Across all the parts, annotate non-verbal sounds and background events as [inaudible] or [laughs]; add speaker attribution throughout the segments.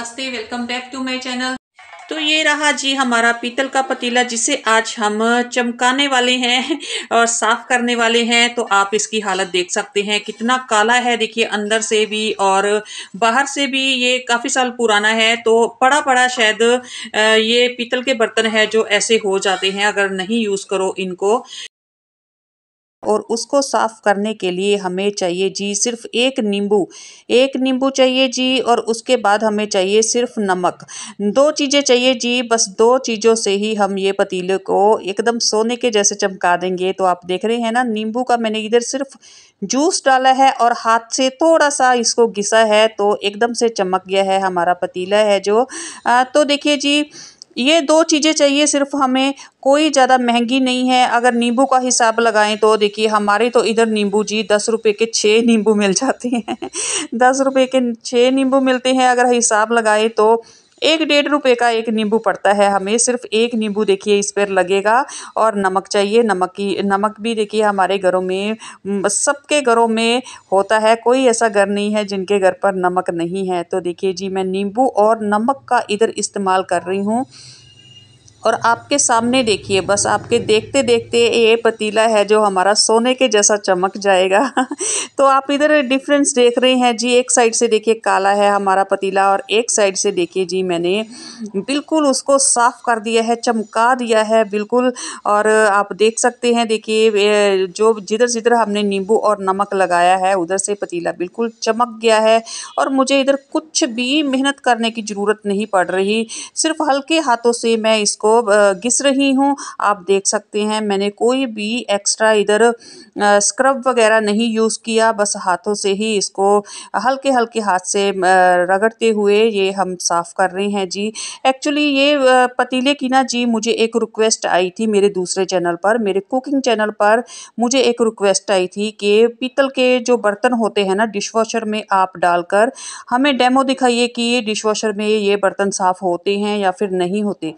Speaker 1: नमस्ते welcome back to my channel तो ये रहा जी हमारा पीतल का पतीला जिसे आज हम चमकाने वाले हैं और साफ़ करने वाले हैं तो आप इसकी हालत देख सकते हैं कितना काला है देखिए अंदर से भी और बाहर से भी ये काफ़ी साल पुराना है तो पड़ा पड़ा शायद ये पीतल के बर्तन है जो ऐसे हो जाते हैं अगर नहीं यूज़ करो इनको और उसको साफ़ करने के लिए हमें चाहिए जी सिर्फ एक नींबू एक नींबू चाहिए जी और उसके बाद हमें चाहिए सिर्फ नमक दो चीज़ें चाहिए जी बस दो चीज़ों से ही हम ये पतीले को एकदम सोने के जैसे चमका देंगे तो आप देख रहे हैं ना नींबू का मैंने इधर सिर्फ जूस डाला है और हाथ से थोड़ा सा इसको घिसा है तो एकदम से चमक गया है हमारा पतीला है जो आ, तो देखिए जी ये दो चीज़ें चाहिए सिर्फ हमें कोई ज़्यादा महंगी नहीं है अगर नींबू का हिसाब लगाएं तो देखिए हमारे तो इधर नींबू जी दस रुपए के छः नींबू मिल जाते हैं [laughs] दस रुपए के छः नींबू मिलते हैं अगर हिसाब लगाएं तो एक डेढ़ रुपए का एक नींबू पड़ता है हमें सिर्फ एक नींबू देखिए इस पर लगेगा और नमक चाहिए नमक की नमक भी देखिए हमारे घरों में सबके घरों में होता है कोई ऐसा घर नहीं है जिनके घर पर नमक नहीं है तो देखिए जी मैं नींबू और नमक का इधर इस्तेमाल कर रही हूँ और आपके सामने देखिए बस आपके देखते देखते ये पतीला है जो हमारा सोने के जैसा चमक जाएगा [laughs] तो आप इधर डिफरेंस देख रहे हैं जी एक साइड से देखिए काला है हमारा पतीला और एक साइड से देखिए जी मैंने बिल्कुल उसको साफ़ कर दिया है चमका दिया है बिल्कुल और आप देख सकते हैं देखिए जो जिधर जिधर हमने नींबू और नमक लगाया है उधर से पतीला बिल्कुल चमक गया है और मुझे इधर कुछ भी मेहनत करने की ज़रूरत नहीं पड़ रही सिर्फ हल्के हाथों से मैं इसको को घिस रही हूँ आप देख सकते हैं मैंने कोई भी एक्स्ट्रा इधर स्क्रब वगैरह नहीं यूज़ किया बस हाथों से ही इसको हल्के हल्के हाथ से रगड़ते हुए ये हम साफ़ कर रहे हैं जी एक्चुअली ये पतीले की ना जी मुझे एक रिक्वेस्ट आई थी मेरे दूसरे चैनल पर मेरे कुकिंग चैनल पर मुझे एक रिक्वेस्ट आई थी कि पीतल के जो बर्तन होते हैं ना वॉशर में आप डालकर हमें डेमो दिखाइए कि ये वॉशर में ये बर्तन साफ़ होते हैं या फिर नहीं होते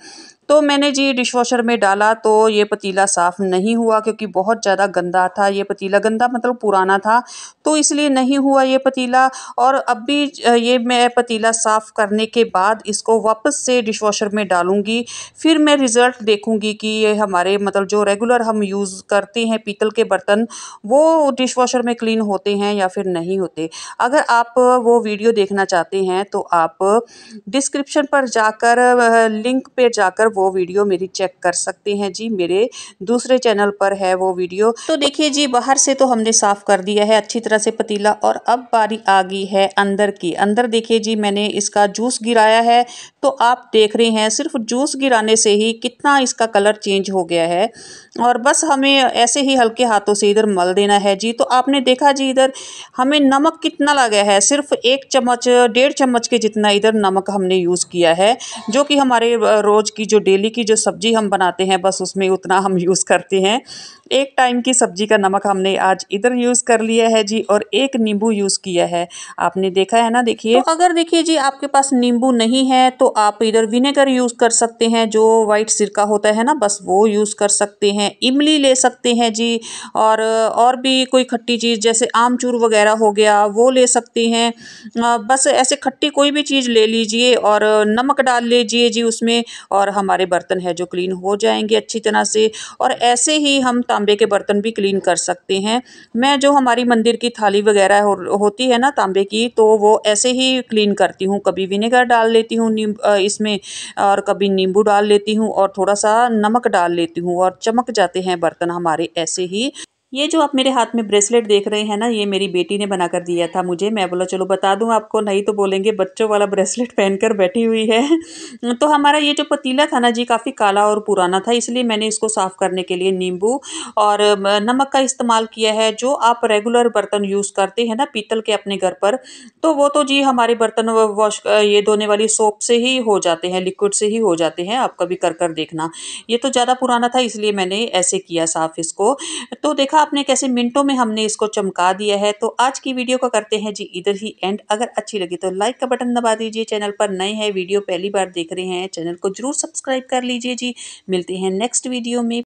Speaker 1: तो मैंने जी डिश वॉशर में डाला तो ये पतीला साफ़ नहीं हुआ क्योंकि बहुत ज़्यादा गंदा था ये पतीला गंदा मतलब पुराना था तो इसलिए नहीं हुआ ये पतीला और अब भी ये मैं पतीला साफ़ करने के बाद इसको वापस से डिश वॉशर में डालूँगी फिर मैं रिज़ल्ट देखूँगी कि ये हमारे मतलब जो रेगुलर हम यूज़ करते हैं पीतल के बर्तन वो डिश वॉशर में क्लीन होते हैं या फिर नहीं होते अगर आप वो वीडियो देखना चाहते हैं तो आप डिस्क्रिप्शन पर जाकर लिंक पर जाकर वो वीडियो मेरी चेक कर सकते हैं जी मेरे दूसरे चैनल पर है वो वीडियो तो देखिए जी बाहर से तो हमने साफ़ कर दिया है अच्छी तरह से पतीला और अब बारी आ गई है अंदर की अंदर देखिए जी मैंने इसका जूस गिराया है तो आप देख रहे हैं सिर्फ जूस गिराने से ही कितना इसका कलर चेंज हो गया है और बस हमें ऐसे ही हल्के हाथों से इधर मल देना है जी तो आपने देखा जी इधर हमें नमक कितना लगा है सिर्फ एक चम्मच डेढ़ चम्मच के जितना इधर नमक हमने यूज़ किया है जो कि हमारे रोज़ की जो डेली डेली की जो सब्ज़ी हम बनाते हैं बस उसमें उतना हम यूज़ करते हैं एक टाइम की सब्ज़ी का नमक हमने आज इधर यूज़ कर लिया है जी और एक नींबू यूज़ किया है आपने देखा है ना देखिए तो अगर देखिए जी आपके पास नींबू नहीं है तो आप इधर विनेगर यूज़ कर सकते हैं जो वाइट सिरका होता है ना बस वो यूज़ कर सकते हैं इमली ले सकते हैं जी और और भी कोई खट्टी चीज़ जैसे आमचूर वगैरह हो गया वो ले सकते हैं बस ऐसे खट्टी कोई भी चीज़ ले लीजिए और नमक डाल लीजिए जी उसमें और हमारे बर्तन है जो क्लीन हो जाएंगे अच्छी तरह से और ऐसे ही हम तांबे के बर्तन भी क्लीन कर सकते हैं मैं जो हमारी मंदिर की थाली वगैरह हो, होती है ना तांबे की तो वो ऐसे ही क्लीन करती हूँ कभी विनेगर डाल लेती हूँ इसमें और कभी नींबू डाल लेती हूँ और थोड़ा सा नमक डाल लेती हूँ और चमक जाते हैं बर्तन हमारे ऐसे ही ये जो आप मेरे हाथ में ब्रेसलेट देख रहे हैं ना ये मेरी बेटी ने बना कर दिया था मुझे मैं बोला चलो बता दूँ आपको नहीं तो बोलेंगे बच्चों वाला ब्रेसलेट [laughs] पहन कर बैठी हुई है [laughs] तो हमारा ये जो पतीला था ना जी काफ़ी काला और पुराना था इसलिए मैंने इसको साफ़ करने के लिए नींबू और नमक का इस्तेमाल किया है जो आप रेगुलर बर्तन यूज़ करते हैं ना पीतल के अपने घर पर तो वो तो जी हमारे बर्तन वॉश ये धोने वाली सोप से ही हो जाते हैं लिक्विड से ही हो जाते हैं आप कभी कर कर देखना ये तो ज़्यादा पुराना था इसलिए मैंने ऐसे किया साफ़ इसको तो देखा आपने कैसे मिनटों में हमने इसको चमका दिया है तो आज की वीडियो को करते हैं जी इधर ही एंड अगर अच्छी लगी तो लाइक का बटन दबा दीजिए चैनल पर नए हैं वीडियो पहली बार देख रहे हैं चैनल को जरूर सब्सक्राइब कर लीजिए जी मिलते हैं नेक्स्ट वीडियो में